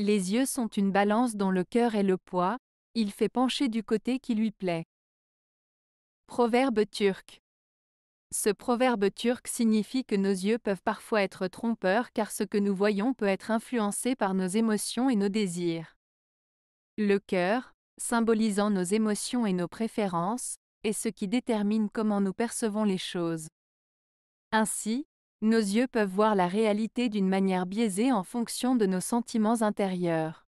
Les yeux sont une balance dont le cœur est le poids, il fait pencher du côté qui lui plaît. Proverbe turc. Ce proverbe turc signifie que nos yeux peuvent parfois être trompeurs car ce que nous voyons peut être influencé par nos émotions et nos désirs. Le cœur, symbolisant nos émotions et nos préférences, est ce qui détermine comment nous percevons les choses. Ainsi, nos yeux peuvent voir la réalité d'une manière biaisée en fonction de nos sentiments intérieurs.